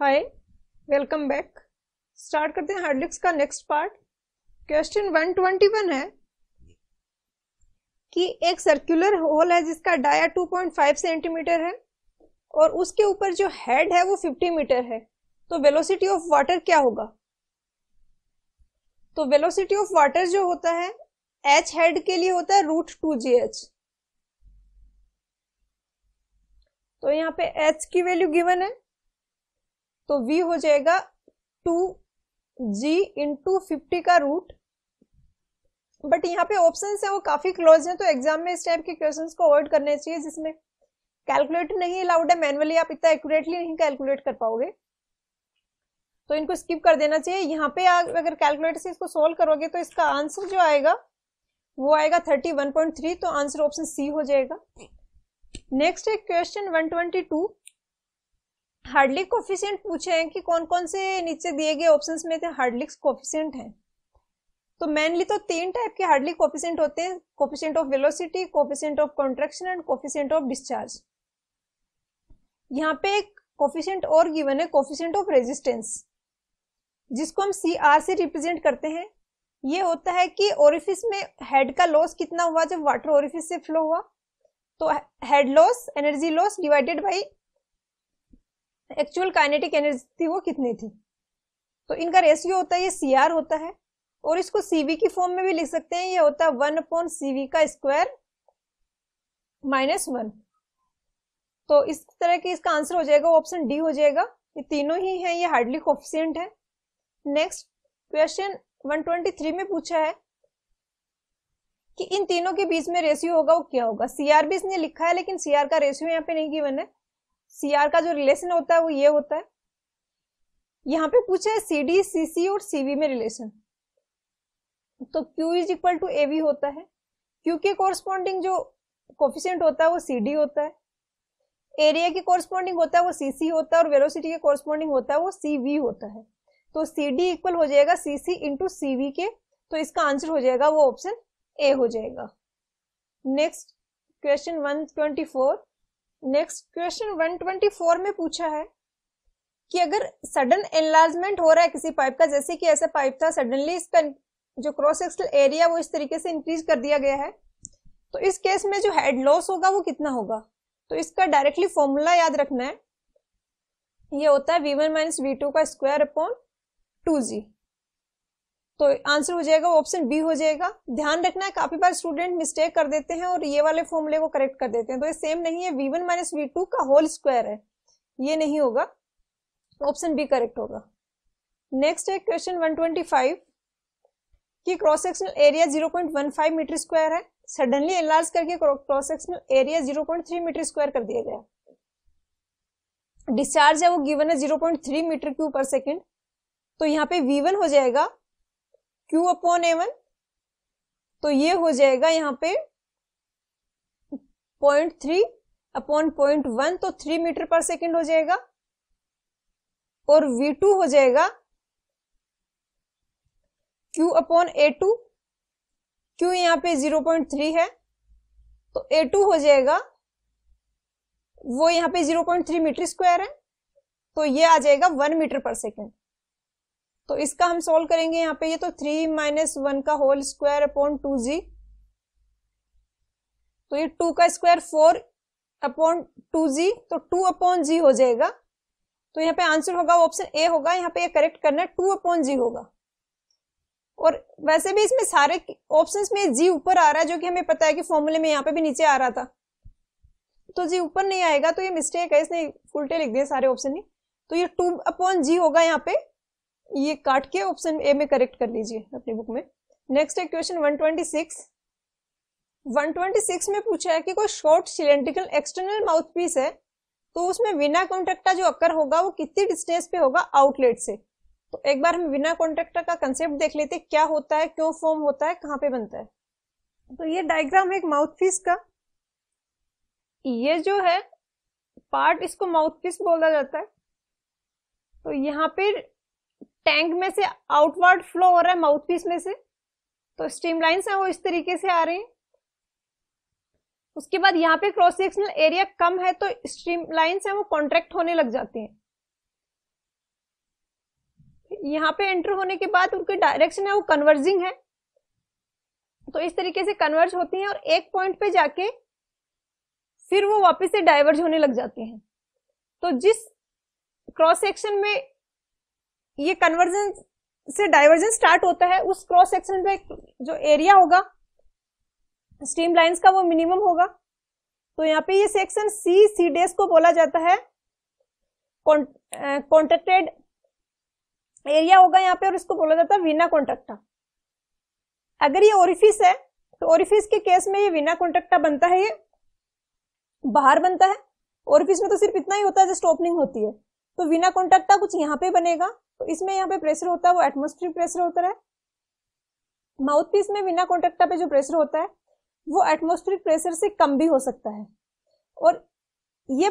hi welcome back start करते हैं हार्डलिक्स का नेक्स्ट पार्ट क्वेश्चन 121 है कि एक सर्कुलर होल है जिसका डाया 2.5 सेंटीमीटर है और उसके ऊपर जो हेड है वो 50 मीटर है तो वेलोसिटी ऑफ वाटर क्या होगा तो वेलोसिटी ऑफ वाटर जो होता है एच हेड के लिए होता है रूट टू जी एच तो यहाँ पे एच की वैल्यू गिवन है तो v हो जाएगा टू जी इंटू फिफ्टी का रूट बट यहाँ पे ऑप्शन है वो काफी क्लोज है तो एग्जाम में इस टाइप के क्वेश्चन को अवॉइड करने चाहिए जिसमें कैलकुलेट नहीं अलाउड है मैनुअली आप इतना एक्यूरेटली नहीं कैलकुलेट कर पाओगे तो इनको स्किप कर देना चाहिए यहाँ पे अगर कैलकुलेटर से इसको सोल्व करोगे तो इसका आंसर जो आएगा वो आएगा 31.3 तो आंसर ऑप्शन सी हो जाएगा नेक्स्ट है क्वेश्चन 122 हार्डलिक कोफिशियंट पूछे हैं कि कौन कौन से नीचे दिए गए ऑप्शंस में थे हार्डलिक्स कोफिशियंट हैं तो मेनली तो तीन टाइप के हार्डलिक कोफिशियंट होते हैं coefficient of velocity coefficient of contraction and coefficient of discharge यहाँ पे एक कोफिशियंट और गिवन है कोफिशियंट ऑफ रेजिस्टेंस जिसको हम सी आर से रिप्रेजेंट करते हैं ये होता है कि ओरिफिस में हेड का लॉस कितना हुआ जब वाटर ओरिफिस से फ्लो हुआ तो head loss energy loss divided by actual kinetic energy थी वो कितनी थी तो इनका रेशियो होता है ये सी आर होता है और इसको सीवी की फॉर्म में भी लिख सकते हैं ये होता है वन अपॉन सीवी का स्क्वायर माइनस वन तो इस तरह की इसका आंसर हो जाएगा ऑप्शन डी हो जाएगा ये तीनों ही हैं ये हार्डली कोफिशियंट है नेक्स्ट क्वेश्चन 123 में पूछा है कि इन तीनों के बीच में रेशियो होगा वो क्या होगा सीआर भी इसने लिखा है लेकिन सीआर का रेशियो यहाँ पे नहीं गिवन है सी आर का जो रिलेशन होता है वो ये होता है यहाँ पे पूछे है सी डी सी सी और सीवी में रिलेशन तो Q is equal to V होता है क्यू के कोरस्पॉन्डिंग जो कोफिशियंट होता है वो सी डी होता है एरिया की कोरस्पॉन्डिंग होता है वो सी सी होता है और वेलोसिटी के कोरस्पॉन्डिंग होता है वो सी वी होता है तो सी डी इक्वल हो जाएगा सी सी इंटू सी वी के तो इसका आंसर हो जाएगा वो ऑप्शन ए हो जाएगा next question one twenty four next question 124 में पूछा है कि अगर सडन एनलार्जमेंट हो रहा है किसी पाइप का जैसे कि ऐसा पाइप था सडनली इसका जो क्रॉस सेक्शनल एरिया वो इस तरीके से इंक्रीज कर दिया गया है तो इस केस में जो हेड लॉस होगा वो कितना होगा तो इसका डायरेक्टली फॉर्मूला याद रखना है ये होता है V one minus V two का स्क्वायर अपॉन टू जी तो आंसर हो जाएगा ऑप्शन बी हो जाएगा ध्यान रखना है काफी बार स्टूडेंट मिस्टेक कर देते हैं और ये वाले फॉर्मूले को करेक्ट कर देते हैं तो ये सेम नहीं है V one minus V two का होल स्क्वायर है ये नहीं होगा ऑप्शन बी करेक्ट होगा नेक्स्ट है क्वेश्चन 125 कि cross sectional area 0.15 metre square है सडनली एनलार्ज करके cross sectional area three metre square कर दिया गया डिस्चार्ज है वो गिवन है three metre cube per second तो यहाँ पे V1 हो जाएगा क्यू अपॉन ए वन तो ये हो जाएगा यहाँ पे point three upon point one तो थ्री मीटर पर सेकेंड हो जाएगा और वी टू हो जाएगा Q upon A two Q यहाँ पे जीरो पॉइंट थ्री है तो ए टू हो जाएगा वो यहाँ पे zero point three metre square है तो ये आ जाएगा वन मीटर पर सेकेंड तो इसका हम सोल्व करेंगे यहाँ पे ये तो थ्री माइनस वन का whole square upon two g तो ये टू का square four upon two g तो टू अपॉन जी हो जाएगा तो यहाँ पे आंसर होगा ऑप्शन ए होगा यहाँ पे ये करेक्ट करना टू अपॉन जी होगा और वैसे भी इसमें सारे ऑप्शन में जी ऊपर आ रहा है जो कि हमें पता है कि फॉर्मूले में यहाँ पे भी नीचे आ रहा था तो जी ऊपर नहीं आएगा तो ये मिस्टेक है इसने उल्टे लिख दिए सारे ऑप्शन ही तो ये टू अपॉन जी होगा यहाँ पे ये काट के ऑप्शन ए में करेक्ट कर लीजिए अपनी बुक में नेक्स्ट है क्वेश्चन 126 126 में पूछा है कि कोई शॉर्ट सिलेंड्रिकल एक्सटर्नल माउथपीस है तो उसमें विना कॉन्ट्रेक्टा जो अक्कर होगा वो कितनी डिस्टेंस पे होगा आउटलेट से तो एक बार हम विना कॉन्ट्रेक्टा का कंसेप्ट देख लेते क्या होता है क्यों फॉर्म होता है कहाँ पे बनता है तो ये डायग्राम है एक माउथपीस का ये जो है पार्ट इसको माउथपीस बोला जाता है तो यहाँ पे टैंक में से आउटवर्ड फ्लो हो रहा है माउथ पीस में से तो स्ट्रीम लाइन है वो इस तरीके से आ रही है उसके बाद यहाँ पे क्रॉस सेक्शनल एरिया कम है तो स्ट्रीम लाइन है वो कॉन्ट्रैक्ट होने लग जाती है यहाँ पे एंटर होने के बाद उनकी डायरेक्शन है वो कन्वर्जिंग है तो इस तरीके से कन्वर्ज होती है और एक पॉइंट पे जाके फिर वो वापस से डाइवर्ज होने लग जाती हैं तो जिस क्रॉस सेक्शन में ये कन्वर्जन से डाइवर्जन स्टार्ट होता है उस क्रॉस सेक्शन पे जो एरिया होगा स्ट्रीम लाइन्स का वो मिनिमम होगा तो यहाँ पे ये सेक्शन सी सी डेस को बोला जाता है कॉन्टेक्टेड एरिया होगा यहाँ पे और इसको बोला जाता है वीना कॉन्ट्रक्टा अगर ये ओरिफिस है तो ओरिफिस के केस में ये वीना कॉन्ट्रेक्टा बनता है ये बाहर बनता है ओरिफिस में तो सिर्फ इतना ही होता है जस्ट ओपनिंग होती है तो वीना कॉन्ट्रेक्टा कुछ यहाँ पे बनेगा तो इसमें यहाँ पे प्रेशर होता है वो एटमोस्फेरिक प्रेशर होता है माउथ पीस में बिना कॉन्टेक्टा पे जो प्रेशर होता है वो एटमोस्फेरिक प्रेशर से कम भी हो सकता है और ये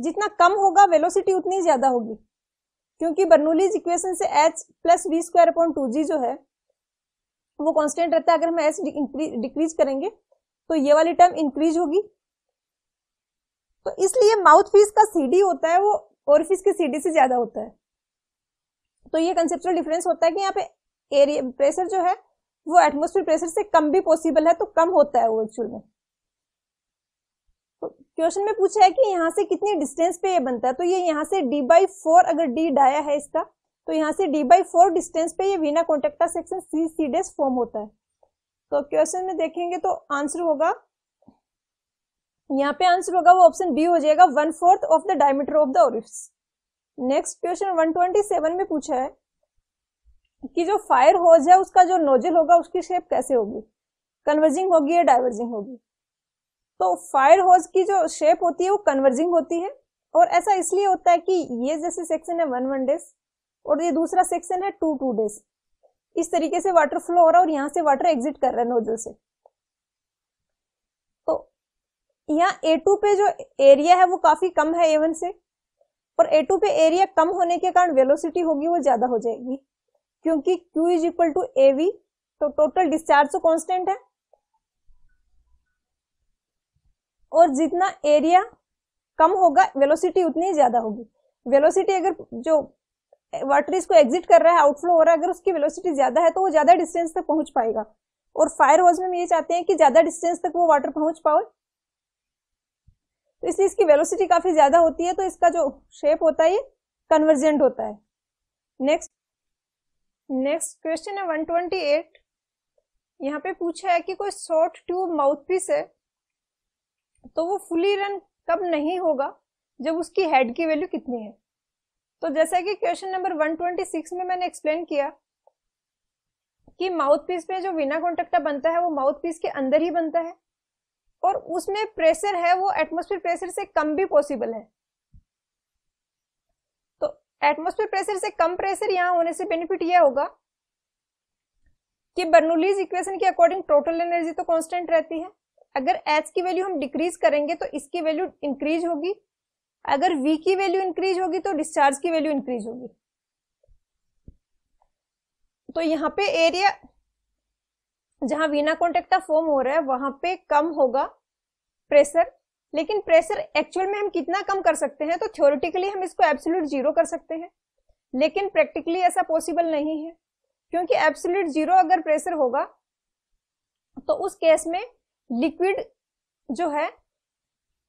जितना कम होगा वेलोसिटी उतनी ज्यादा होगी क्योंकि बर्नोलीज इक्वेशन से H plus V square upon two g जो है वो कांस्टेंट रहता है अगर हम एच डिक्रीज करेंगे तो ये वाली टर्म इंक्रीज होगी तो इसलिए माउथ फीस का सीडी होता है वो और फीस के सीडी से ज्यादा होता है तो ये कंसेप्चुअल डिफरेंस होता है कि यहाँ पे एरिया प्रेशर जो है वो एटमोस्फेयर प्रेशर से कम भी पॉसिबल है तो कम होता है वो एक्चुअल में तो क्वेश्चन में पूछा है कि यहाँ से कितनी डिस्टेंस पे ये बनता है तो ये यहाँ से डी बाई फोर अगर डी डाया है इसका तो यहाँ से डी बाई फोर डिस्टेंस पे ये वीना कॉन्टेक्टा सेक्शन सी सी डेस फॉर्म होता है तो क्वेश्चन में देखेंगे तो आंसर होगा यहाँ पे आंसर होगा वो ऑप्शन बी हो जाएगा one fourth of the diameter of the orifice next question 127 में पूछा है कि जो फायर होज है उसका जो नोजल होगा उसकी शेप कैसे होगी कन्वर्जिंग होगी या डाइवर्जिंग होगी तो फायर होज की जो शेप होती है वो कन्वर्जिंग होती है और ऐसा इसलिए होता है कि ये जैसे सेक्शन है वन वन डेज और ये दूसरा सेक्शन है टू टू डेज इस तरीके से वाटर फ्लो हो रहा है और यहाँ से वाटर एग्जिट कर रहा है नोजल से तो यहाँ ए टू पे जो एरिया है वो काफी कम है एवन से और टू पे एरिया कम होने के कारण वेलोसिटी होगी वो ज्यादा हो जाएगी क्योंकि Q is equal to A तो टोटल डिस्चार्ज तो कॉन्स्टेंट है और जितना एरिया कम होगा वेलोसिटी उतनी ही ज्यादा होगी वेलोसिटी अगर जो वाटर इसको एग्जिट कर रहा है आउटफ्लो हो रहा है अगर उसकी वेलोसिटी ज्यादा है तो वो ज्यादा डिस्टेंस तक पहुंच पाएगा और फायर हाउस में हम ये चाहते हैं कि ज्यादा डिस्टेंस तक वो वाटर पहुंच पाए तो इसलिए इसकी वेलोसिटी काफी ज्यादा होती है तो इसका जो शेप होता है ये कन्वर्जेंट होता है नेक्स्ट नेक्स्ट क्वेश्चन है 128 यहाँ पे पूछा है कि कोई शॉर्ट ट्यूब माउथपीस है तो वो फुली रन कब नहीं होगा जब उसकी हेड की वैल्यू कितनी है तो जैसा कि क्वेश्चन नंबर 126 में मैंने एक्सप्लेन किया कि माउथपीस में जो बिना कॉन्टेक्टा बनता है वो माउथपीस के अंदर ही बनता है और उसमें प्रेशर है वो एटमोस्फेयर प्रेशर से कम भी पॉसिबल है तो एटमोस्फेयर प्रेशर से कम प्रेशर यहां होने से बेनिफिट यह होगा कि बर्नूलीज इक्वेशन के अकॉर्डिंग टोटल एनर्जी तो कांस्टेंट रहती है अगर एच की वैल्यू हम डिक्रीज करेंगे तो इसकी वैल्यू इंक्रीज होगी अगर वी की वैल्यू इंक्रीज होगी तो डिस्चार्ज की वैल्यू इंक्रीज होगी तो यहां पे एरिया जहां वीना कॉन्टेक्टा फॉर्म हो रहा है वहां पे कम होगा प्रेशर लेकिन प्रेशर एक्चुअल में हम कितना कम कर सकते हैं तो थ्योरिटिकली हम इसको एब्सोल्यूट जीरो कर सकते हैं लेकिन प्रैक्टिकली ऐसा पॉसिबल नहीं है क्योंकि एब्सोल्यूट जीरो अगर प्रेशर होगा तो उस केस में लिक्विड जो है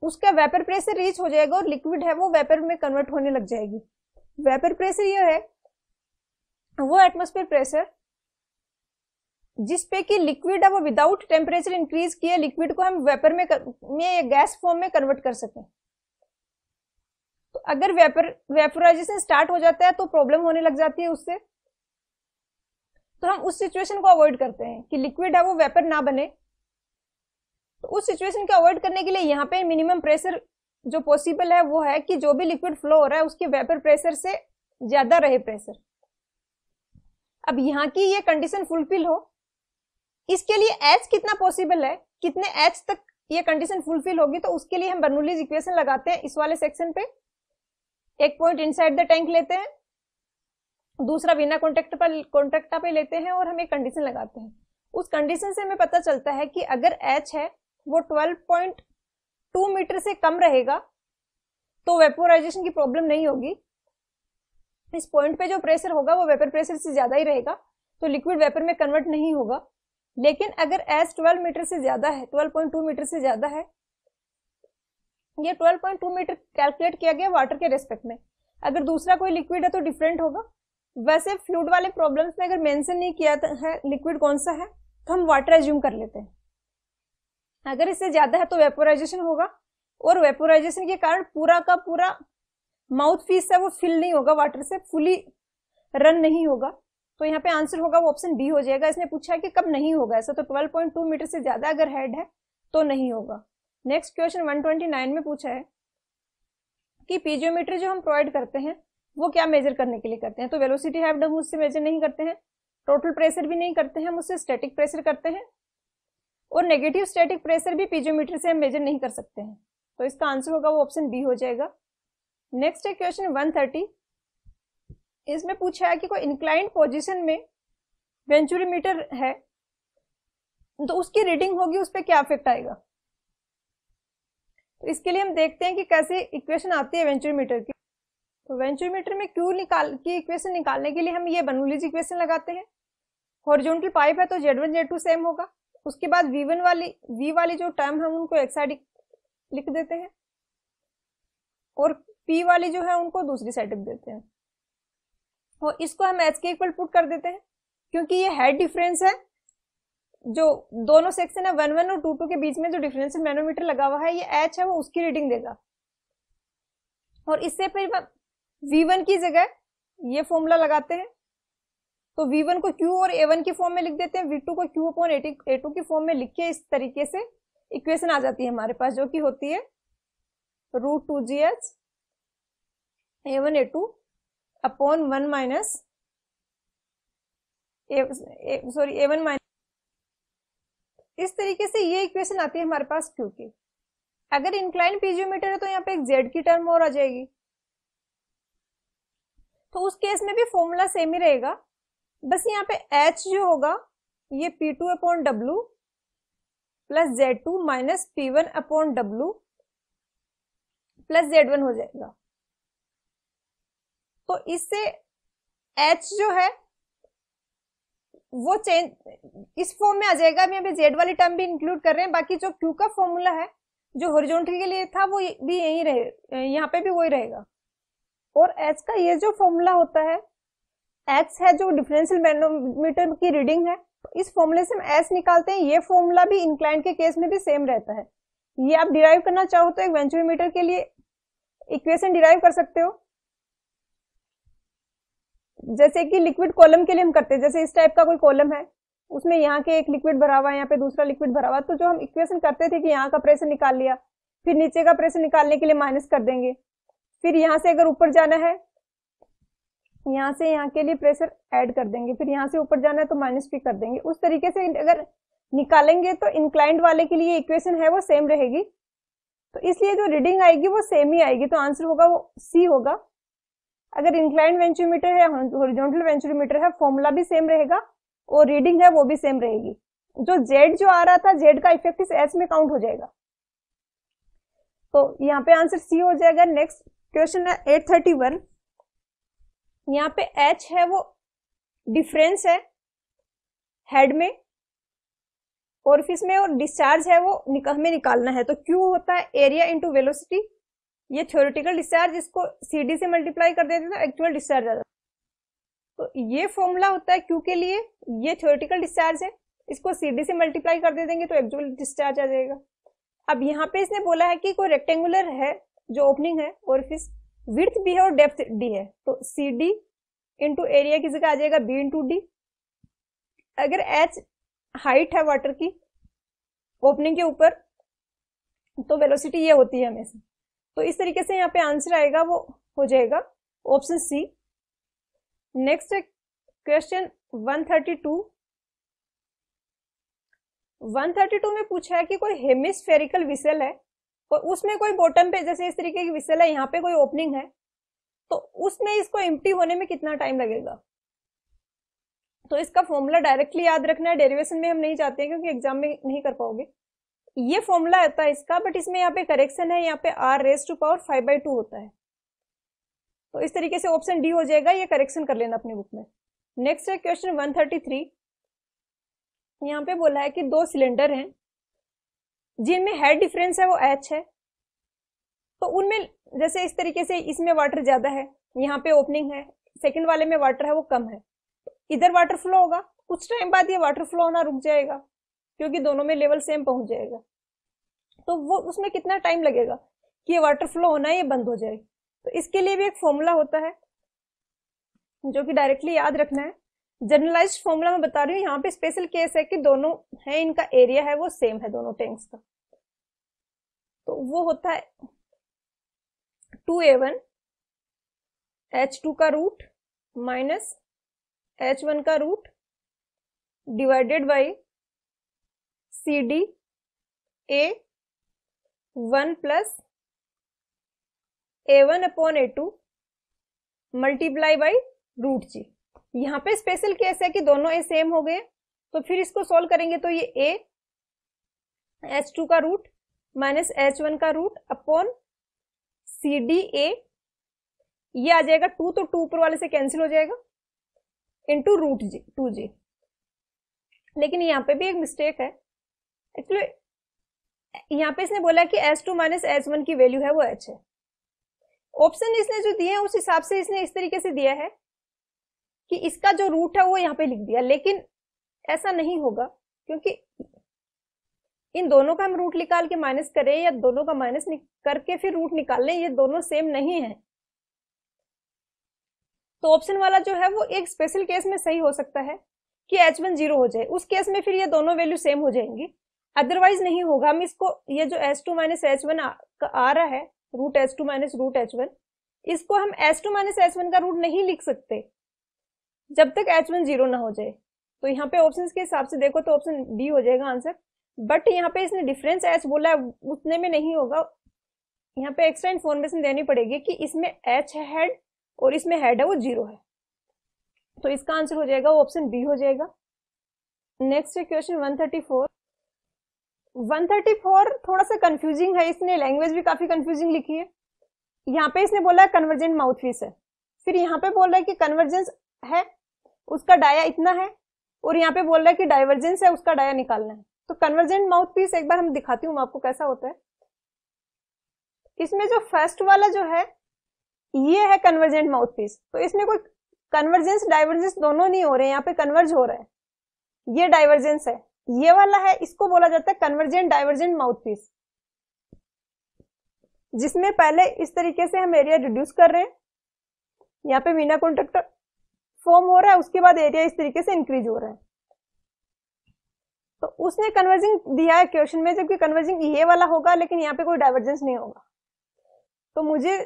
उसका वेपर प्रेशर रीच हो जाएगा और लिक्विड है वो वेपर में कन्वर्ट होने लग जाएगी वेपर प्रेशर यह है वो एटमोस्फेयर प्रेशर जिसपे कि लिक्विड है वो विदाउट टेम्परेचर इंक्रीज किए लिक्विड को हम वेपर में, कर, में गैस फॉर्म में कन्वर्ट कर सकें तो अगर वेपर वेपराइजेशन स्टार्ट हो जाता है तो प्रॉब्लम होने लग जाती है उससे तो हम उस सिचुएशन को अवॉइड करते हैं कि लिक्विड है वो वेपर ना बने तो उस सिचुएशन को अवॉइड करने के लिए यहाँ पे मिनिमम प्रेशर जो पॉसिबल है वो है कि जो भी लिक्विड फ्लो हो रहा है उसके वेपर प्रेशर से ज्यादा रहे प्रेशर अब यहाँ की ये कंडीशन फुलफिल हो इसके लिए एच कितना पॉसिबल है कितने एच तक ये कंडीशन फुलफिल होगी तो उसके लिए हम बर्नुलीज इक्वेशन लगाते हैं इस वाले सेक्शन पे एक पॉइंट इनसाइड द टैंक लेते हैं दूसरा बिना कॉन्ट्रैक्ट पर कॉन्ट्रैक्टा पे लेते हैं और हम एक कंडीशन लगाते हैं उस कंडीशन से हमें पता चलता है कि अगर एच है वो टू मीटर से कम रहेगा तो वेपोराइजेशन की प्रॉब्लम नहीं होगी इस पॉइंट पे जो प्रेशर होगा वो वेपर प्रेशर से ज्यादा ही रहेगा तो लिक्विड वेपर में कन्वर्ट नहीं होगा लेकिन अगर एस 12 मीटर से ज्यादा है 12.2 मीटर से ज्यादा है ये 12.2 मीटर कैलकुलेट किया गया वाटर के रेस्पेक्ट में अगर दूसरा कोई लिक्विड है तो डिफरेंट होगा वैसे फ्लूड वाले प्रॉब्लम्स में अगर मेंशन नहीं किया है लिक्विड कौन सा है तो हम वाटर एज्यूम कर लेते हैं अगर इससे ज्यादा है तो वेपोराइजेशन होगा और वेपोराइजेशन के कारण पूरा का पूरा माउथ पीस है वो फिल नहीं होगा वाटर से फुली रन नहीं होगा तो यहाँ पे आंसर होगा वो ऑप्शन बी हो जाएगा इसने पूछा कि कब नहीं होगा ऐसा तो 12.2 मीटर से ज्यादा अगर हेड है तो नहीं होगा नेक्स्ट क्वेश्चन 129 में पूछा है कि पीजियोमीटर जो हम प्रोवाइड करते हैं वो क्या मेजर करने के लिए करते हैं तो वेलोसिटी हैव हम उससे मेजर नहीं करते हैं टोटल प्रेशर भी नहीं करते हैं हम उससे स्टेटिक प्रेशर करते हैं और नेगेटिव स्टेटिक प्रेशर भी पीजियोमीटर से हम मेजर नहीं कर सकते हैं तो इसका आंसर होगा वो ऑप्शन बी हो जाएगा नेक्स्ट है क्वेश्चन वन इसमें पूछा है कि कोई इंक्लाइंट पोजिशन में वेंचुरीमीटर है तो उसकी रीडिंग होगी उस पर क्या इफेक्ट आएगा तो इसके लिए हम देखते हैं कि कैसे इक्वेशन आती है वेंचुरीमीटर की तो वेंचुरीमीटर में क्यू निकाल की इक्वेशन निकालने के लिए हम ये बनूलीज इक्वेशन लगाते हैं हॉरिजॉन्टल पाइप है तो Z one Z two same होगा उसके बाद वी वन वाली वी वाली जो टर्म है उनको एक साइड लिख देते हैं और पी वाली जो है उनको दूसरी साइड लिख देते हैं तो इसको हम एच के इक्वल पुट कर देते हैं क्योंकि ये हेड डिफरेंस है जो दोनों सेक्शन है वन वन और टू टू के बीच में जो डिफरेंस मैनोमीटर लगा हुआ है ये एच है वो उसकी रीडिंग देगा और इससे फिर वी वन की जगह ये फॉर्मूला लगाते हैं तो वी वन को क्यू और ए वन की फॉर्म में लिख देते हैं वी टू को क्यू अपॉन ए टू की फॉर्म में लिख के इस तरीके से इक्वेशन आ जाती है हमारे पास जो कि होती है root two g H A one A two upon one minus sorry A one minus इस तरीके से ये इक्वेशन आती है हमारे पास क्यू की अगर इंक्लाइन पीजियोमीटर है तो यहाँ पे एक जेड की टर्म और आ जाएगी तो उस केस में भी फॉर्मूला सेम ही रहेगा बस यहाँ पे एच जो होगा ये P two upon W plus Z two minus P one upon W plus Z one हो जाएगा तो इससे एच जो है वो चेंज इस फॉर्म में आ जाएगा अभी अभी जेड वाली टर्म भी इंक्लूड कर रहे हैं बाकी जो क्यू का फॉर्मूला है जो हॉरिजॉन्टल के लिए था वो भी यही रहे यहाँ पे भी वही रहेगा और एच का ये जो फॉर्मूला होता है एच है जो डिफरेंशियल मैनोमीटर की रीडिंग है तो इस फॉर्मूले से हम एच निकालते हैं ये फॉर्मूला भी इंक्लाइंट के केस में भी सेम रहता है ये आप डिराइव करना चाहो तो एक वेंचुरीमीटर के लिए इक्वेशन डिराइव कर सकते हो जैसे कि लिक्विड कॉलम के लिए हम करते हैं जैसे इस टाइप का कोई कॉलम है उसमें यहाँ के एक लिक्विड भरा हुआ है यहाँ पे दूसरा लिक्विड भरा हुआ तो जो हम इक्वेशन करते थे कि यहाँ का प्रेशर निकाल लिया फिर नीचे का प्रेशर निकालने के लिए माइनस कर देंगे फिर यहाँ से अगर ऊपर जाना है यहाँ से यहाँ के लिए प्रेशर ऐड कर देंगे फिर यहाँ से ऊपर जाना है तो माइनस भी कर देंगे उस तरीके से अगर निकालेंगे तो इंक्लाइंट वाले के लिए इक्वेशन है वो सेम रहेगी तो इसलिए जो रीडिंग आएगी वो सेम ही आएगी तो आंसर होगा वो सी होगा अगर इंक्लाइंड वेंचुमीटर है हॉरिजॉन्टल वेंचुमीटर है फॉर्मूला भी सेम रहेगा और रीडिंग है वो भी सेम रहेगी जो जेड जो आ रहा था जेड का इफेक्ट इस एच में काउंट हो जाएगा तो यहाँ पे आंसर सी हो जाएगा नेक्स्ट क्वेश्चन है एट थर्टी वन यहाँ पे एच है वो डिफरेंस है हेड में और फिर इसमें और डिस्चार्ज है वो निकाह में निकालना है तो क्यू होता है एरिया इंटू वेलोसिटी ये थ्योरिटिकल डिस्चार्ज इसको सी से मल्टीप्लाई कर देते तो एक्चुअल डिस्चार्ज आ जाता तो ये फॉर्मूला होता है क्यू के लिए ये थ्योरिटिकल डिस्चार्ज है इसको सी से मल्टीप्लाई कर दे देंगे तो एक्चुअल डिस्चार्ज आ जाएगा अब यहाँ पे इसने बोला है कि कोई रेक्टेंगुलर है जो ओपनिंग है और फिर विर्थ भी है और डेप्थ डी है तो सी डी इंटू एरिया की जगह आ जाएगा बी इंटू डी अगर एच हाइट है वाटर की ओपनिंग के ऊपर तो वेलोसिटी ये होती है हमेशा तो इस तरीके से यहाँ पे आंसर आएगा वो हो जाएगा ऑप्शन सी नेक्स्ट क्वेश्चन 132 132 में पूछा है कि कोई हेमिस्फेरिकल विसल है और तो उसमें कोई बॉटम पे जैसे इस तरीके की विसल है यहाँ पे कोई ओपनिंग है तो उसमें इसको एम्प्टी होने में कितना टाइम लगेगा तो इसका फॉर्मूला डायरेक्टली याद रखना है डेरिवेशन में हम नहीं चाहते क्योंकि एग्जाम में नहीं कर पाओगे ये फॉर्मूला आता है इसका बट इसमें यहाँ पे करेक्शन है यहाँ पे R raise to power five by two होता है तो इस तरीके से ऑप्शन डी हो जाएगा ये करेक्शन कर लेना अपनी बुक में नेक्स्ट है क्वेश्चन वन थर्टी थ्री यहाँ पे बोला है कि दो सिलेंडर हैं जिनमें हेड डिफरेंस है वो एच है तो उनमें जैसे इस तरीके से इसमें वाटर ज्यादा है यहाँ पे ओपनिंग है सेकेंड वाले में वाटर है वो कम है तो इधर वाटर फ्लो होगा कुछ टाइम बाद ये वाटर फ्लो होना रुक जाएगा क्योंकि दोनों में लेवल सेम पहुंच जाएगा तो वो उसमें कितना टाइम लगेगा कि ये वाटर फ्लो होना ये बंद हो जाए तो इसके लिए भी एक फॉर्मूला होता है जो कि डायरेक्टली याद रखना है जनरलाइज फॉर्मूला में बता रही हूँ यहाँ पे स्पेशल केस है कि दोनों है इनका एरिया है वो सेम है दोनों टैंक्स का तो वो होता है two A one H two का रूट माइनस एच वन का root divided by C D A one plus A one upon A two multiply by root g यहाँ पे स्पेशल केस है कि दोनों ए सेम हो गए तो फिर इसको सोल्व करेंगे तो ये ए एच टू का रूट माइनस एच वन का root upon C D A ये आ जाएगा टू तो टू ऊपर वाले से कैंसिल हो जाएगा into root g two g लेकिन यहाँ पे भी एक मिस्टेक है एक्चुअली यहाँ पे इसने बोला कि S two minus S one की वैल्यू है वो एच है ऑप्शन इसने जो दिए हैं उस हिसाब से इसने इस तरीके से दिया है कि इसका जो रूट है वो यहाँ पे लिख दिया लेकिन ऐसा नहीं होगा क्योंकि इन दोनों का हम रूट निकाल के माइनस करें या दोनों का माइनस करके फिर रूट निकाल लें ये दोनों सेम नहीं है तो ऑप्शन वाला जो है वो एक स्पेशल केस में सही हो सकता है कि एच वन जीरो हो जाए उस केस में फिर ये दोनों वैल्यू सेम हो जाएंगी अदरवाइज नहीं होगा हम इसको ये जो S two minus H one का आ रहा है root S two minus root H one इसको हम S two minus H one का रूट नहीं लिख सकते जब तक एच वन जीरो ना हो जाए तो यहाँ पे ऑप्शन के हिसाब से देखो तो ऑप्शन बी हो जाएगा आंसर बट यहाँ पे इसने डिफरेंस एच बोला है उतने में नहीं होगा यहाँ पे एक्स्ट्रा इन्फॉर्मेशन देनी पड़ेगी कि इसमें एच है हेड और इसमें हेड है वो जीरो है तो इसका आंसर हो जाएगा वो ऑप्शन बी हो जाएगा नेक्स्ट वन क्वेश्चन 134 134 थोड़ा सा कंफ्यूजिंग है इसने लैंग्वेज भी काफी कंफ्यूजिंग लिखी है यहाँ पे इसने बोला है कन्वर्जेंट माउथ पीस है फिर यहाँ पे बोल रहा है कि कन्वर्जेंस है उसका डाया इतना है और यहाँ पे बोल रहा है कि डाइवर्जेंस है उसका डाया निकालना है तो कन्वर्जेंट माउथ पीस एक बार हम दिखाती हूँ आपको कैसा होता है इसमें जो फर्स्ट वाला जो है ये है कन्वर्जेंट माउथ पीस तो इसमें कोई कन्वर्जेंस डाइवर्जेंस दोनों नहीं हो रहे हैं यहाँ पे कन्वर्ज हो रहा है ये डाइवर्जेंस है ये वाला है इसको बोला जाता है कन्वर्जेंट डाइवर्जेंट माउथपीस जिसमें पहले इस तरीके से हम एरिया रिड्यूस कर रहे हैं यहाँ पे मीना कॉन्ट्रेक्टर फॉर्म हो रहा है उसके बाद एरिया इस तरीके से इंक्रीज हो रहा है तो उसने कन्वर्जिंग दिया है क्वेश्चन में जबकि कन्वर्जिंग ये वाला होगा लेकिन यहाँ पे कोई डाइवर्जेंस नहीं होगा तो मुझे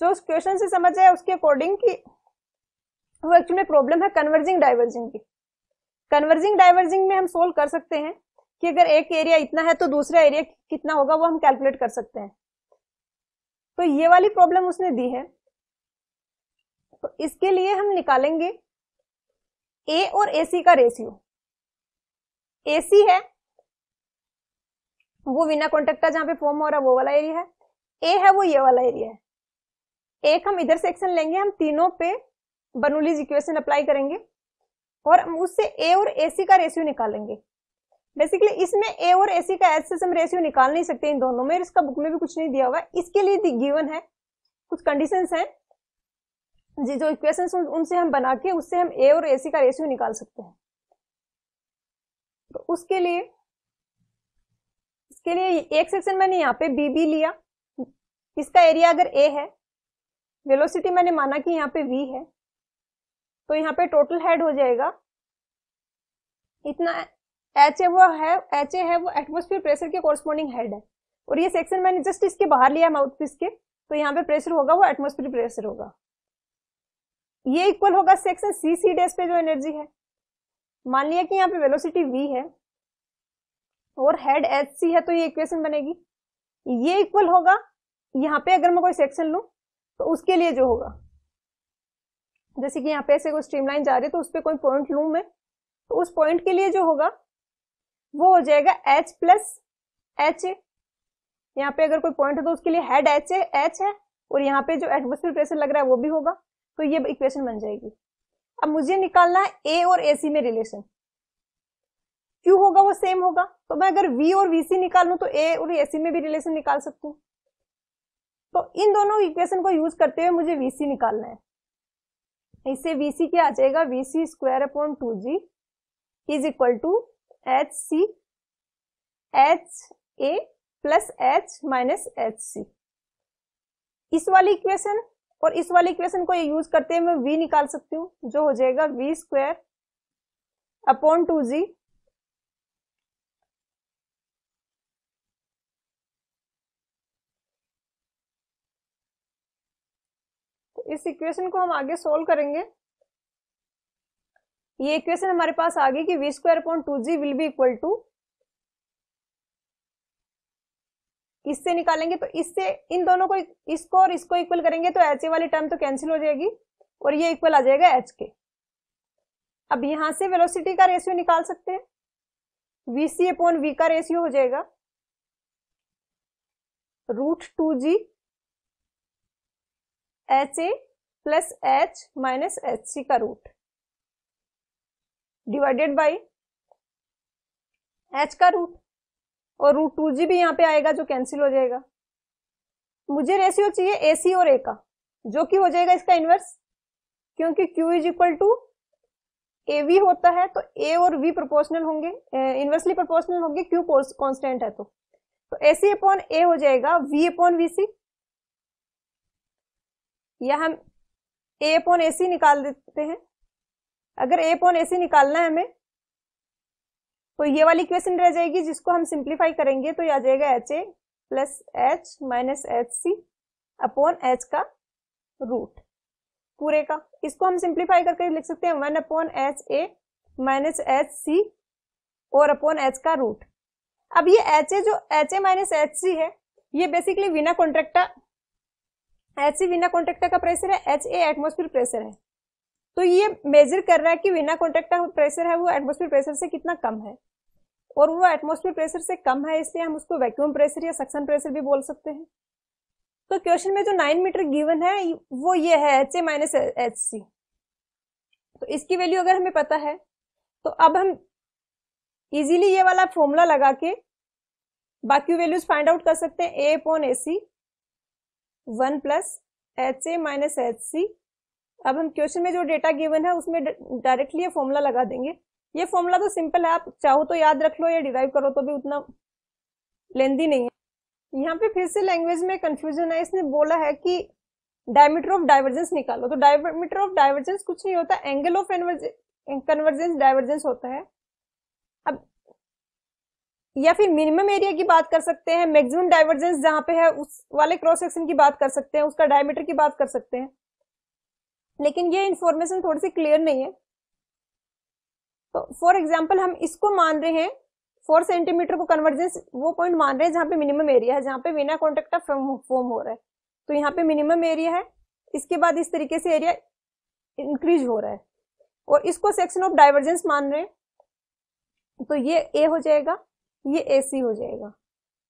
जो उस क्वेश्चन से समझ आया उसके अकॉर्डिंग की वो एक्चुअली प्रॉब्लम है कन्वर्जिंग डाइवर्जिंग की कन्वर्जिंग डाइवर्जिंग में हम सोल्व कर सकते हैं कि अगर एक एरिया इतना है तो दूसरा एरिया कितना होगा वो हम कैलकुलेट कर सकते हैं तो ये वाली प्रॉब्लम उसने दी है तो इसके लिए हम निकालेंगे ए और एसी का रेशियो सी है वो विना कॉन्टेक्टा जहां पे फॉर्म हो रहा है वो वाला एरिया है ए है वो ये वाला एरिया है एक हम इधर सेक्शन लेंगे हम तीनों पे बनुलीज इक्वेशन अप्लाई करेंगे और हम उससे ए और ए सी का रेशियो निकालेंगे बेसिकली इसमें ए और ए सी का एच से हम रेशियो निकाल नहीं सकते इन दोनों में इसका बुक में भी कुछ नहीं दिया हुआ है इसके लिए गिवन है कुछ कंडीशन है जी जो इक्वेशन उनसे हम बना के उससे हम ए और ए सी का रेशियो निकाल सकते हैं तो उसके लिए इसके लिए एक सेक्शन मैंने यहाँ पे बी बी लिया इसका एरिया अगर ए है वेलोसिटी मैंने माना कि यहाँ पे वी है तो यहाँ पे टोटल हेड हो जाएगा इतना एच ए वो है एच ए है वो एटमोस्फियर प्रेशर के कॉरस्पॉन्डिंग हेड है और ये सेक्शन मैंने जस्ट इसके बाहर लिया माउथ पीस के तो यहाँ पे प्रेशर होगा वो एटमोस्फियर प्रेशर होगा ये इक्वल होगा सेक्शन सी सी डेस पे जो एनर्जी है मान लिया कि यहाँ पे वेलोसिटी वी है और हेड एच सी है तो ये इक्वेशन बनेगी ये इक्वल होगा यहाँ पे अगर मैं कोई सेक्शन लू तो उसके लिए जो होगा जैसे कि यहाँ पे ऐसे कोई स्ट्रीमलाइन जा रही है तो उस पर कोई पॉइंट लू मैं तो उस पॉइंट के लिए जो होगा वो हो जाएगा एच प्लस एच ए यहाँ पे अगर कोई पॉइंट है तो उसके लिए हेड एच एच है और यहाँ पे जो एटमोस्फेयर प्रेशर लग रहा है वो भी होगा तो ये इक्वेशन बन जाएगी अब मुझे निकालना है ए और ए सी में रिलेशन क्यू होगा वो सेम होगा तो मैं अगर वी और वी सी निकाल लू तो ए और ए सी में भी रिलेशन निकाल सकती हूँ तो इन दोनों इक्वेशन को यूज करते हुए मुझे वी सी निकालना है इससे वी सी क्या आ जाएगा V C square upon two g is equal to H C H A plus H minus H C इस वाली इक्वेशन और इस वाली इक्वेशन को यूज करते हुए मैं वी निकाल सकती हूँ जो हो जाएगा V square upon two g इस इक्वेशन को हम आगे सोल्व करेंगे ये इक्वेशन हमारे पास आ गई कि V square upon two g will be equal to इससे निकालेंगे तो इससे इन दोनों को इसको और इसको इक्वल करेंगे तो एच ए वाली टर्म तो कैंसिल हो जाएगी और ये इक्वल आ जाएगा एच के अब यहां से वेलोसिटी का रेशियो निकाल सकते हैं वी सी अपॉन वी का रेशियो हो जाएगा root two g H A plus H minus H C का रूट डिवाइडेड बाई एच का रूट और रूट टू जी भी यहाँ पे आएगा जो कैंसिल हो जाएगा मुझे रेशियो चाहिए ए सी और ए का जो कि हो जाएगा इसका इन्वर्स क्योंकि Q is equal to A V होता है तो ए और वी प्रोपोर्शनल होंगे इन्वर्सली प्रोपोर्शनल होंगे क्यू कॉन्स्टेंट है तो तो ए सी अपॉन ए हो जाएगा वी अपॉन वी सी या हम ए अपॉन ए सी निकाल देते हैं अगर ए अपॉन ए सी निकालना है हमें तो ये वाली इक्वेशन रह जाएगी जिसको हम सिंप्लीफाई करेंगे तो ये आ जाएगा H A plus H minus H C upon H का रूट पूरे का इसको हम सिंप्लीफाई करके लिख सकते हैं one upon H A minus H C और अपॉन एच का रूट अब ये एच ए जो H A minus H C है ये बेसिकली बिना कॉन्ट्रेक्टा एच सी विना कॉन्ट्रेक्टर का प्रेशर है एच ए एटमोसफियर प्रेशर है तो ये मेजर कर रहा है कि विना कॉन्ट्रेक्टर प्रेशर है वो एटमोसफियर प्रेशर से कितना कम है और वो एटमोसफियर प्रेशर से कम है इसलिए हम उसको वैक्यूम प्रेशर या सक्सन प्रेशर भी बोल सकते हैं तो क्वेश्चन में जो नाइन मीटर गिवन है वो ये है H A minus H C तो इसकी वैल्यू अगर हमें पता है तो अब हम इजीली ये वाला फॉर्मूला लगा के बाकी वैल्यूज फाइंड आउट कर सकते हैं A upon A C one plus H A minus H C अब हम क्वेश्चन में जो डेटा गिवन है उसमें डायरेक्टली ये फॉर्मूला लगा देंगे ये फॉर्मूला तो सिंपल है आप चाहो तो याद रख लो या डिराइव करो तो भी उतना लेंदी नहीं है यहाँ पे फिर से लैंग्वेज में कंफ्यूजन है इसने बोला है कि डायमीटर ऑफ डाइवर्जेंस निकालो तो डायमीटर ऑफ डाइवर्जेंस कुछ नहीं होता एंगल ऑफ कन्वर्जेंस डाइवर्जेंस होता है अब या फिर मिनिमम एरिया की बात कर सकते हैं मैक्सिमम डाइवर्जेंस जहां पे है उस वाले क्रॉस सेक्शन की बात कर सकते हैं उसका डायमीटर की बात कर सकते हैं लेकिन ये इंफॉर्मेशन थोड़ी सी क्लियर नहीं है तो फॉर एग्जाम्पल हम इसको मान रहे हैं फोर सेंटीमीटर को कन्वर्जेंस वो पॉइंट मान रहे हैं जहां पे मिनिमम एरिया है जहां पे बिना कॉन्टेक्ट का फॉर्म हो रहा है तो यहाँ पे मिनिमम एरिया है इसके बाद इस तरीके से एरिया इंक्रीज हो रहा है और इसको सेक्शन ऑफ डाइवर्जेंस मान रहे हैं तो ये ए हो जाएगा ये ए सी हो जाएगा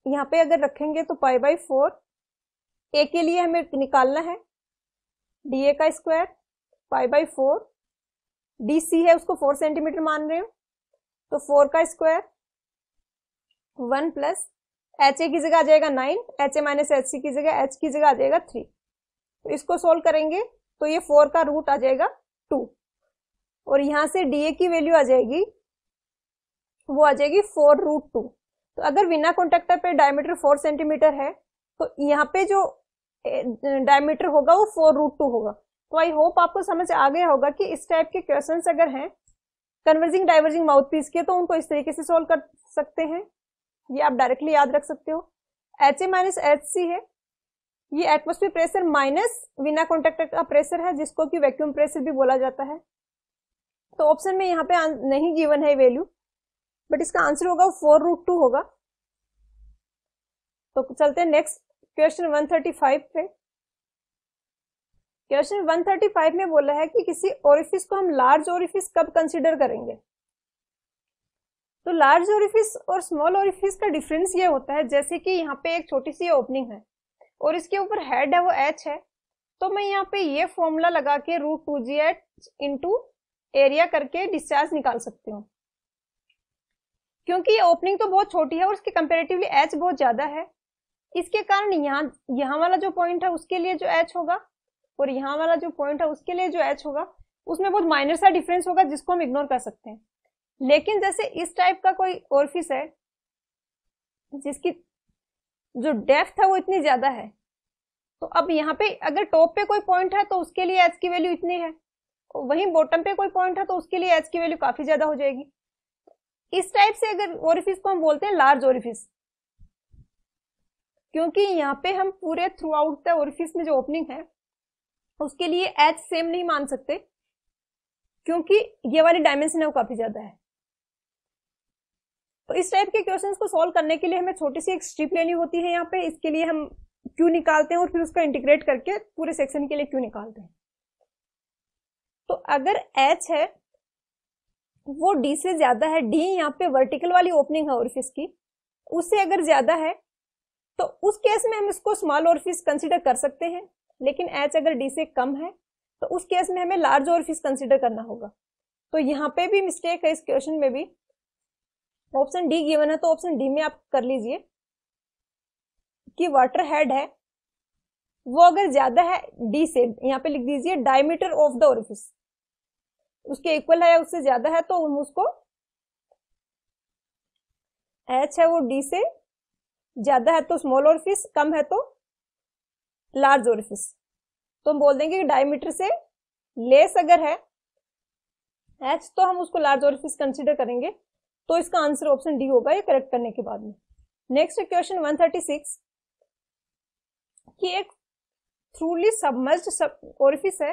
यहाँ पे अगर रखेंगे तो पाई बाई फोर ए के लिए हमें निकालना है डी ए का square pi by four D C है उसको फोर सेंटीमीटर मान रहे हो तो फोर का square one plus H A की जगह आ जाएगा nine H A minus H C की जगह एच की जगह आ जाएगा थ्री तो इसको सोल्व करेंगे तो ये फोर का रूट आ जाएगा टू और यहां से डी ए की वैल्यू आ जाएगी वो आ जाएगी फोर रूट टू तो अगर विना कॉन्टेक्टर पे डायमीटर फोर सेंटीमीटर है तो यहाँ पे जो डायमीटर होगा वो फोर रूट टू होगा तो आई होप आपको समझ आ गया होगा कि इस टाइप के क्वेश्चन अगर हैं कन्वर्जिंग डाइवर्जिंग माउथ पीस के तो उनको इस तरीके से सोल्व कर सकते हैं ये आप डायरेक्टली याद रख सकते हो H A minus H C है ये एटमोस्फेयर प्रेशर माइनस बिना कॉन्टेक्टर का प्रेशर है जिसको कि वैक्यूम प्रेशर भी बोला जाता है तो ऑप्शन में यहाँ पे नहीं गिवन है वैल्यू बट इसका आंसर होगा फोर रूट टू होगा तो चलते हैं नेक्स्ट क्वेश्चन 135 पे क्वेश्चन 135 में बोला है कि किसी ओरिफिस को हम लार्ज ओरिफिस कब कंसिडर करेंगे तो लार्ज ओरिफिस और स्मॉल ओरिफिस का डिफरेंस ये होता है जैसे कि यहाँ पे एक छोटी सी ओपनिंग है और इसके ऊपर हेड है वो एच है तो मैं यहाँ पे ये फॉर्मूला लगा के root two g H into area करके डिस्चार्ज निकाल सकती हूँ क्योंकि ये ओपनिंग तो बहुत छोटी है और उसकी कंपेरेटिवली एच बहुत ज्यादा है इसके कारण यहाँ यहाँ वाला जो पॉइंट है उसके लिए जो एच होगा और यहाँ वाला जो पॉइंट है उसके लिए जो एच होगा उसमें बहुत माइनर सा डिफरेंस होगा जिसको हम इग्नोर कर सकते हैं लेकिन जैसे इस टाइप का कोई ऑर्फिस है जिसकी जो डेफ है वो इतनी ज्यादा है तो अब यहाँ पे अगर टॉप पे कोई पॉइंट है तो उसके लिए एच की वैल्यू इतनी है वहीं बॉटम पे कोई पॉइंट है तो उसके लिए एच की वैल्यू काफी ज्यादा हो जाएगी इस टाइप से अगर ओरिफिस को हम बोलते हैं लार्ज ओरिफिस क्योंकि यहाँ पे हम पूरे थ्रू आउट ओरिफिस में जो ओपनिंग है उसके लिए एच सेम नहीं मान सकते क्योंकि ये वाली डायमेंशन है वो काफी ज्यादा है तो इस टाइप के क्वेश्चंस को सॉल्व करने के लिए हमें छोटी सी एक स्ट्रिप लेनी होती है यहाँ पे इसके लिए हम क्यू निकालते हैं और फिर उसको इंटीग्रेट करके पूरे सेक्शन के लिए क्यू निकालते हैं तो अगर एच है वो डी से ज्यादा है डी यहाँ पे वर्टिकल वाली ओपनिंग है ऑर्फिस की उससे अगर ज्यादा है तो उस केस में हम इसको स्मॉल ऑर्फिस कंसिडर कर सकते हैं लेकिन एच अगर डी से कम है तो उस केस में हमें लार्ज ऑर्फिस कंसिडर करना होगा तो यहाँ पे भी मिस्टेक है इस क्वेश्चन में भी ऑप्शन डी गिवन है तो ऑप्शन डी में आप कर लीजिए कि वाटर हेड है वो अगर ज्यादा है डी से यहाँ पे लिख दीजिए डायमीटर ऑफ द ऑर्फिस उसके इक्वल है या उससे ज्यादा है तो हम उसको एच है वो डी से ज्यादा है तो स्मॉल ऑरिफिस कम है तो लार्ज ऑरिफिस तो हम बोल देंगे कि डायमीटर से लेस अगर है एच तो हम उसको लार्ज ऑरिफिस कंसिडर करेंगे तो इसका आंसर ऑप्शन डी होगा ये करेक्ट करने के बाद में नेक्स्ट क्वेश्चन 136 कि एक थ्रूली सबमर्ज सब ऑरिफिस है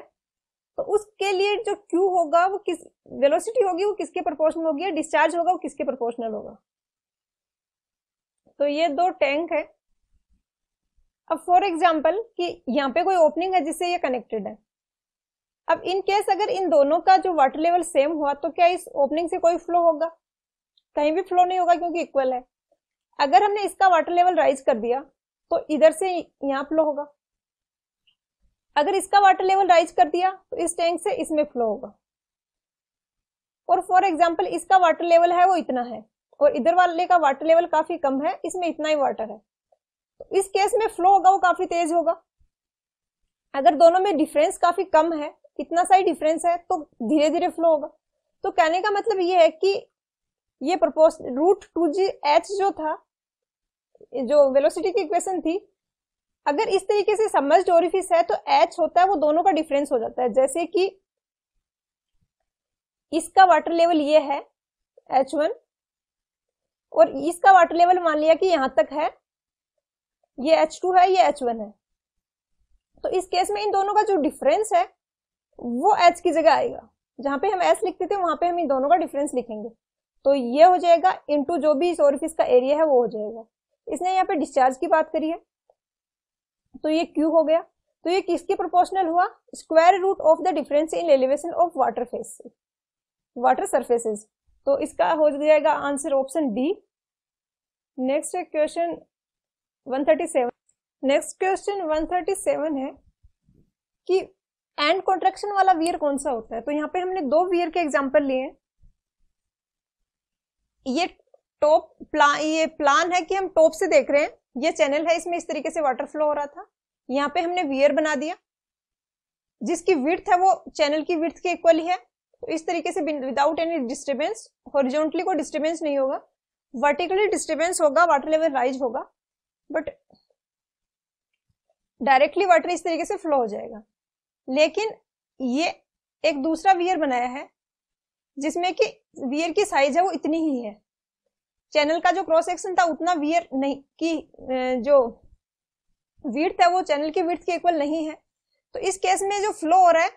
तो उसके लिए जो क्यू होगा वो किस वेलोसिटी होगी वो किसके प्रोपोर्शनल होगी डिस्चार्ज होगा वो किसके प्रोपोर्शनल होगा तो ये दो टैंक है अब फॉर एग्जाम्पल कि यहाँ पे कोई ओपनिंग है जिससे ये कनेक्टेड है अब इन केस अगर इन दोनों का जो वाटर लेवल सेम हुआ तो क्या इस ओपनिंग से कोई फ्लो होगा कहीं भी फ्लो नहीं होगा क्योंकि इक्वल है अगर हमने इसका वाटर लेवल राइज कर दिया तो इधर से यहाँ फ्लो होगा अगर इसका वाटर लेवल राइज कर दिया तो इस टैंक से इसमें फ्लो होगा और फॉर एग्जाम्पल इसका वाटर लेवल है वो इतना है और इधर वाले का वाटर लेवल काफी कम है इसमें इतना ही वाटर है तो इस केस में फ्लो होगा वो काफी तेज होगा अगर दोनों में डिफरेंस काफी कम है इतना सा ही डिफरेंस है तो धीरे धीरे फ्लो होगा तो कहने का मतलब ये है कि ये propose root two g H जो था जो वेलोसिटी की इक्वेशन थी अगर इस तरीके से समझ ओरिफिस है तो एच होता है वो दोनों का डिफरेंस हो जाता है जैसे कि इसका वाटर लेवल ये है एच वन और इसका वाटर लेवल मान लिया कि यहां तक है ये एच टू है ये एच वन है तो इस केस में इन दोनों का जो डिफरेंस है वो एच की जगह आएगा जहां पे हम एच लिखते थे वहां पे हम इन दोनों का डिफरेंस लिखेंगे तो ये हो जाएगा इनटू जो भी इस ओरिफिस का एरिया है वो हो जाएगा इसने यहाँ पे डिस्चार्ज की बात करी है तो ये क्यू हो गया तो ये किसके प्रोपोर्शनल हुआ square root of the difference in elevation of water face water surfaces तो इसका हो जाएगा answer option D next question 137 next question 137 है कि एंड कॉन्ट्रेक्शन वाला वियर कौन सा होता है तो यहाँ पे हमने दो वियर के एग्जाम्पल लिए हैं ये टॉप प्लान ये प्लान है कि हम टॉप से देख रहे हैं ये चैनल है इसमें इस तरीके से वाटर फ्लो हो रहा था यहाँ पे हमने वियर बना दिया जिसकी विर्थ है वो चैनल की विर्थ के इक्वल ही है तो इस तरीके से विदाउट एनी डिस्टर्बेंस हॉरिजॉन्टली कोई डिस्टर्बेंस नहीं होगा वर्टिकली डिस्टर्बेंस होगा वाटर लेवल राइज होगा बट डायरेक्टली वाटर इस तरीके से फ्लो हो जाएगा लेकिन ये एक दूसरा वियर बनाया है जिसमें कि वियर की साइज है वो इतनी ही है चैनल का जो क्रॉस सेक्शन था उतना वियर नहीं की जो वीर्थ है वो चैनल की वीर्थ के इक्वल नहीं है तो इस केस में जो फ्लो हो रहा है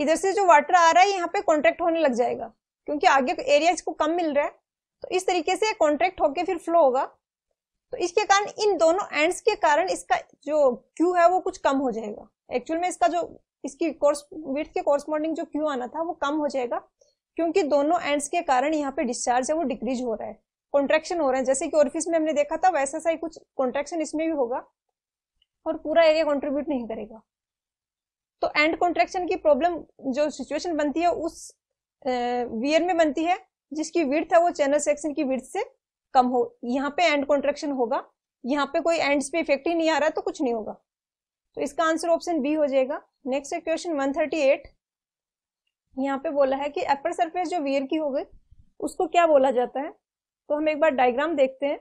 इधर से जो वाटर आ रहा है यहाँ पे कॉन्ट्रैक्ट होने लग जाएगा क्योंकि आगे एरिया इसको कम मिल रहा है तो इस तरीके से कॉन्ट्रैक्ट होके फिर फ्लो होगा तो इसके कारण इन दोनों एंड्स के कारण इसका जो क्यू है वो कुछ कम हो जाएगा एक्चुअल में इसका जो इसकी कोर्स के कोर्समोडिंग जो क्यू आना था वो कम हो जाएगा क्योंकि दोनों एंड्स के कारण यहाँ पे डिस्चार्ज है वो डिक्रीज हो रहा है कॉन्ट्रेक्शन हो रहा है जैसे कि ऑर्फिस में हमने देखा था वैसा सा ही कुछ कॉन्ट्रेक्शन इसमें भी होगा और पूरा एरिया कॉन्ट्रीब्यूट नहीं करेगा तो एंड कॉन्ट्रेक्शन की प्रॉब्लम जो सिचुएशन बनती है उस वियर में बनती है जिसकी विर्थ है वो चैनल सेक्शन की विर्थ से कम हो यहाँ पे एंड कॉन्ट्रेक्शन होगा यहाँ पे कोई एंड्स पे इफेक्ट ही नहीं आ रहा तो कुछ नहीं होगा तो इसका आंसर ऑप्शन बी हो जाएगा नेक्स्ट है क्वेश्चन 138 यहाँ पे बोला है कि अपर सरफेस जो वियर की हो गई उसको क्या बोला जाता है तो हम एक बार डायग्राम देखते हैं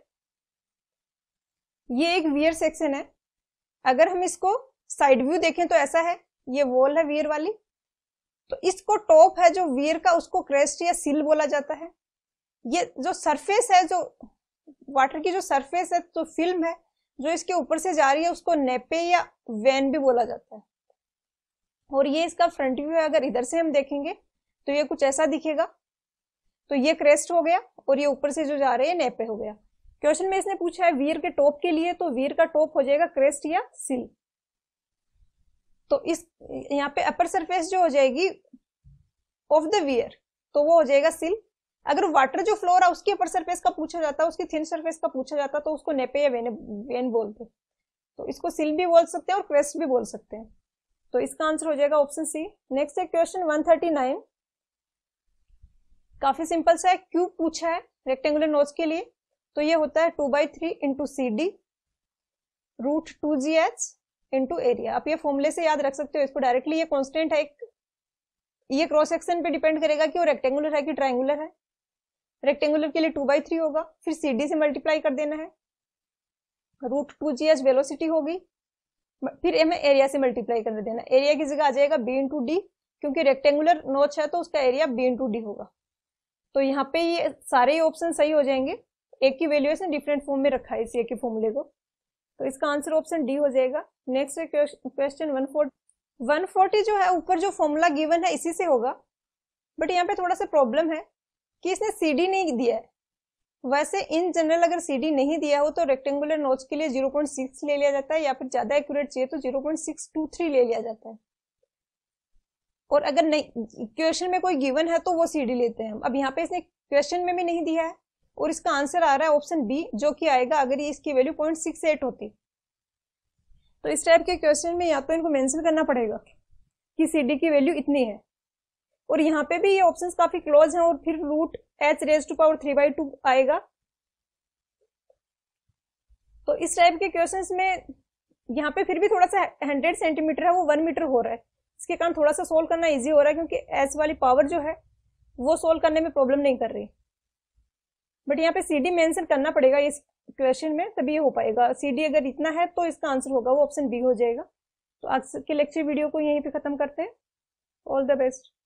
ये एक वियर सेक्शन है अगर हम इसको साइड व्यू देखें तो ऐसा है ये वॉल है वियर वाली तो इसको टॉप है जो वियर का उसको क्रेस्ट या सिल बोला जाता है ये जो सरफेस है जो वाटर की जो सरफेस है जो फिल्म है जो इसके ऊपर से जा रही है उसको नेपे या वैन भी बोला जाता है और ये इसका फ्रंट व्यू है अगर इधर से हम देखेंगे तो ये कुछ ऐसा दिखेगा तो ये क्रेस्ट हो गया और ये ऊपर से जो जा रहे हैं नेपे हो गया क्वेश्चन में इसने पूछा है वीर के टॉप के लिए तो वीर का टॉप हो जाएगा क्रेस्ट या सिल तो इस यहाँ पे अपर सरफेस जो हो जाएगी ऑफ द वियर तो वो हो जाएगा सिल अगर वाटर जो फ्लोर है उसकी अपर सरफेस का पूछा जाता है उसकी थिन सरफेस का पूछा जाता तो उसको नेपे या वेन वेन बोलते तो इसको सिल भी बोल सकते हैं और क्रेस्ट भी बोल सकते हैं तो इसका आंसर हो जाएगा ऑप्शन सी नेक्स्ट है क्वेश्चन 139 काफी सिंपल सा है क्यूब पूछा है रेक्टेंगुलर नोज के लिए तो ये होता है two by three into C D root two g H into area आप ये फॉर्मूले से याद रख सकते हो इसको डायरेक्टली ये कॉन्स्टेंट है एक ये क्रॉस सेक्शन पे डिपेंड करेगा कि वो रेक्टेंगुलर है कि ट्राइंगुलर है रेक्टेंगुलर के लिए टू बाई थ्री होगा फिर सी डी से मल्टीप्लाई कर देना है root two g H velocity होगी फिर हमें एरिया से मल्टीप्लाई कर देना एरिया की जगह आ जाएगा बी इंटू डी क्योंकि रेक्टेंगुलर नोच है तो उसका एरिया बी इंटू डी होगा तो यहाँ पे ये सारे ही ऑप्शन सही हो जाएंगे एक की इसने डिफरेंट फॉर्म में रखा है इसी एक ही फॉर्मूले को तो इसका आंसर ऑप्शन डी हो जाएगा next question one forty one forty जो है ऊपर जो फॉर्मूला गिवन है इसी से होगा बट यहाँ पे थोड़ा सा प्रॉब्लम है कि इसने सी डी नहीं दिया है वैसे इन जनरल अगर सीडी नहीं दिया हो तो रेक्टेंगुलर नोच के लिए 0.6 ले लिया जाता है या फिर ज्यादा एक्यूरेट चाहिए तो 0.623 ले लिया जाता है और अगर नहीं क्वेश्चन में कोई गिवन है तो वो सीडी लेते हैं अब यहाँ पे इसने क्वेश्चन में भी नहीं दिया है और इसका आंसर आ रहा है ऑप्शन बी जो कि आएगा अगर ये इसकी वैल्यू पॉइंट होती तो इस टाइप के क्वेश्चन में या तो इनको मेंशन करना पड़ेगा कि सी की वैल्यू इतनी है और यहाँ पे भी ये ऑप्शंस काफी क्लोज हैं और फिर root H raise to power three by two आएगा तो इस टाइप के क्वेश्चन में यहाँ पे फिर भी थोड़ा सा हंड्रेड सेंटीमीटर है वो वन मीटर हो रहा है इसके कारण थोड़ा सा सोल्व करना इजी हो रहा है क्योंकि एस वाली पावर जो है वो सोल्व करने में प्रॉब्लम नहीं कर रही बट यहाँ पे सी डी मैंसन करना पड़ेगा इस क्वेश्चन में तभी ये हो पाएगा सी डी अगर इतना है तो इसका आंसर होगा वो ऑप्शन बी हो जाएगा तो आज के लेक्चर वीडियो को यहीं पे खत्म करते हैं ऑल द बेस्ट